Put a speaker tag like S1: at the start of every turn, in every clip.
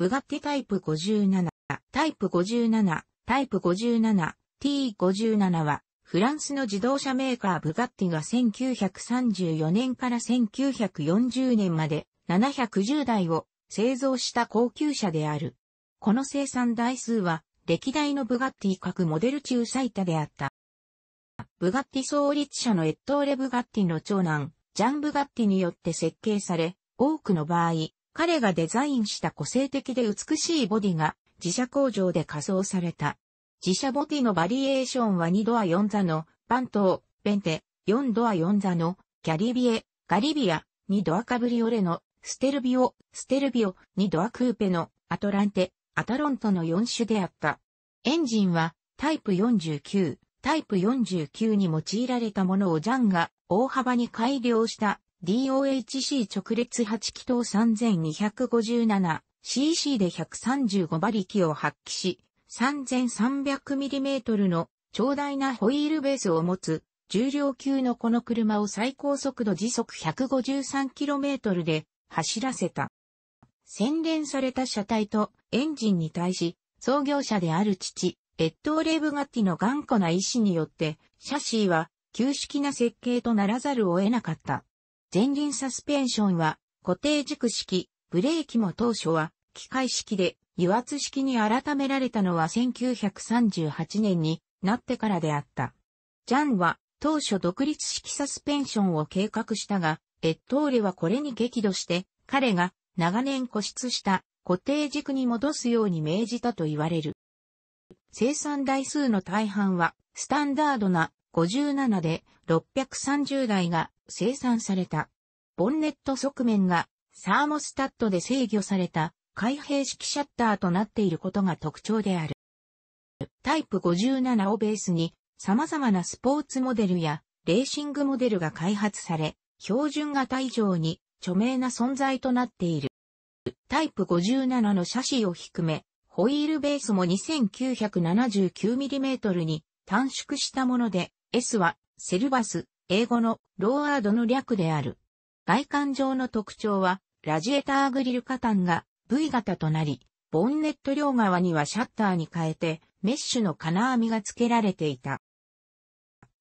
S1: ブガッティタイプ57、タイプ57、タイプ57、T57 は、フランスの自動車メーカーブガッティが1934年から1940年まで710台を製造した高級車である。この生産台数は、歴代のブガッティ各モデル中最多であった。ブガッティ創立者のエットーレ・ブガッティの長男、ジャン・ブガッティによって設計され、多くの場合、彼がデザインした個性的で美しいボディが自社工場で仮想された。自社ボディのバリエーションは2ドア4座のバントー、ベンテ、4ドア4座のキャリビエ、ガリビア、2ドアカブリオレのステルビオ、ステルビオ、2ドアクーペのアトランテ、アタロントの4種であった。エンジンはタイプ49、タイプ49に用いられたものをジャンが大幅に改良した DOHC 直列8気筒 3257cc で135馬力を発揮し、3300mm の長大なホイールベースを持つ重量級のこの車を最高速度時速 153km で走らせた。洗練された車体とエンジンに対し、創業者である父、エットーレ・ブガッティの頑固な意志によって、シャシーは旧式な設計とならざるを得なかった。前輪サスペンションは固定軸式、ブレーキも当初は機械式で油圧式に改められたのは1938年になってからであった。ジャンは当初独立式サスペンションを計画したが、エットーレはこれに激怒して、彼が長年固執した固定軸に戻すように命じたと言われる。生産台数の大半はスタンダードな57で630台が生産された。ボンネット側面がサーモスタットで制御された開閉式シャッターとなっていることが特徴である。タイプ57をベースに様々なスポーツモデルやレーシングモデルが開発され、標準型以上に著名な存在となっている。タイプ57のシャシーを低め、ホイールベースも 2979mm に短縮したもので、S はセルバス、英語のローードの略である。外観上の特徴は、ラジエターグリルカタンが V 型となり、ボンネット両側にはシャッターに変えて、メッシュの金網が付けられていた。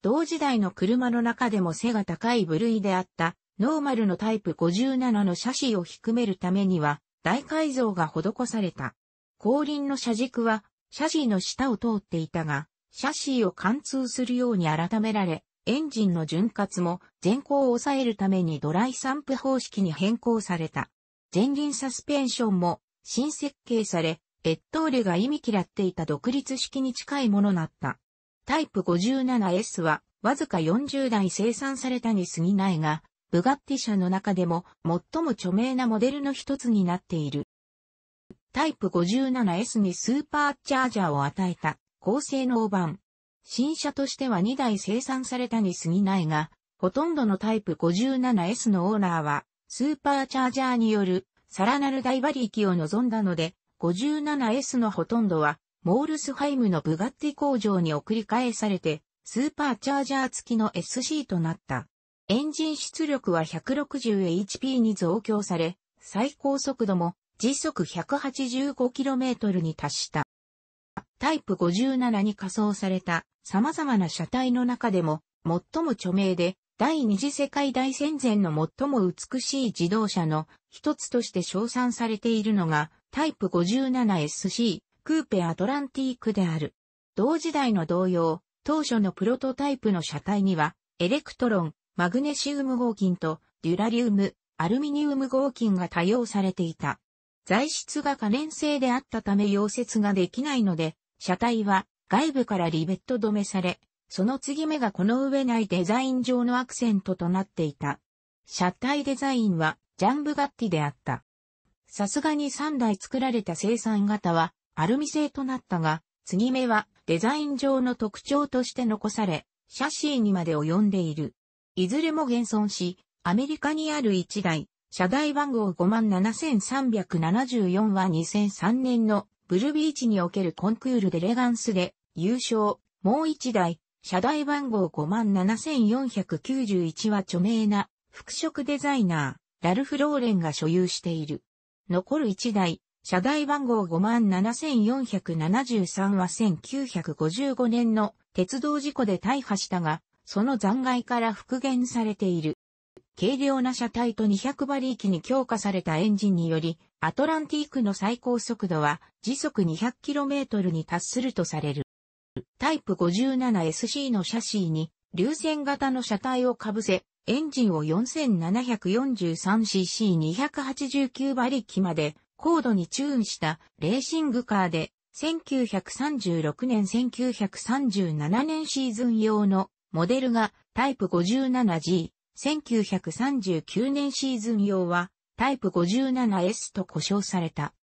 S1: 同時代の車の中でも背が高い部類であった、ノーマルのタイプ57の車種を低めるためには、大改造が施された。後輪の車軸は、車ャの下を通っていたが、シャシーを貫通するように改められ、エンジンの潤滑も前行を抑えるためにドライ散布方式に変更された。前輪サスペンションも新設計され、越冬レが意味嫌っていた独立式に近いものだった。タイプ 57S はわずか40台生産されたに過ぎないが、ブガッティ社の中でも最も著名なモデルの一つになっている。タイプ 57S にスーパーチャージャーを与えた高性能版新車としては2台生産されたに過ぎないが、ほとんどのタイプ 57S のオーナーは、スーパーチャージャーによる、さらなる大馬力を望んだので、57S のほとんどは、モールスハイムのブガッティ工場に送り返されて、スーパーチャージャー付きの SC となった。エンジン出力は 160HP に増強され、最高速度も時速 185km に達した。タイプ57に仮想された様々な車体の中でも最も著名で第二次世界大戦前の最も美しい自動車の一つとして称賛されているのがタイプ 57SC クーペアトランティークである。同時代の同様、当初のプロトタイプの車体にはエレクトロン、マグネシウム合金とデュラリウム、アルミニウム合金が多用されていた。材質が可燃性であったため溶接ができないので、車体は外部からリベット止めされ、その継ぎ目がこの上ないデザイン上のアクセントとなっていた。車体デザインはジャンブガッティであった。さすがに3台作られた生産型はアルミ製となったが、継ぎ目はデザイン上の特徴として残され、シャシーにまで及んでいる。いずれも現存し、アメリカにある1台、車台番号57374は2003年のブルビーチにおけるコンクールでレガンスで優勝、もう一台、車台番号57491は著名な服飾デザイナー、ラルフ・ローレンが所有している。残る1台、車台番号57473は1955年の鉄道事故で大破したが、その残骸から復元されている。軽量な車体と200馬力に強化されたエンジンにより、アトランティークの最高速度は時速 200km に達するとされる。タイプ 57SC のシャシーに流線型の車体をかぶせ、エンジンを 4743cc289 馬力まで高度にチューンしたレーシングカーで、1936年1937年シーズン用のモデルがタイプ 57G、1939年シーズン用はタイプ 57S と呼称された。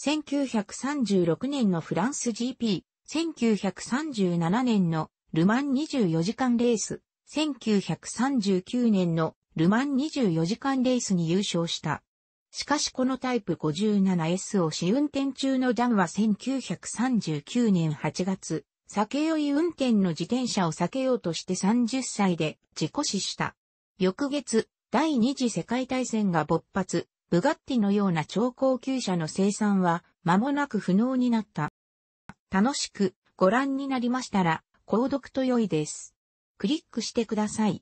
S1: 1936年のフランス GP、1937年のルマン24時間レース、1939年のルマン24時間レースに優勝した。しかしこのタイプ 57S を試運転中のダンは1939年8月、酒酔い運転の自転車を避けようとして30歳で事故死した。翌月、第二次世界大戦が勃発、ブガッティのような超高級車の生産は間もなく不能になった。楽しくご覧になりましたら、購読と良いです。クリックしてください。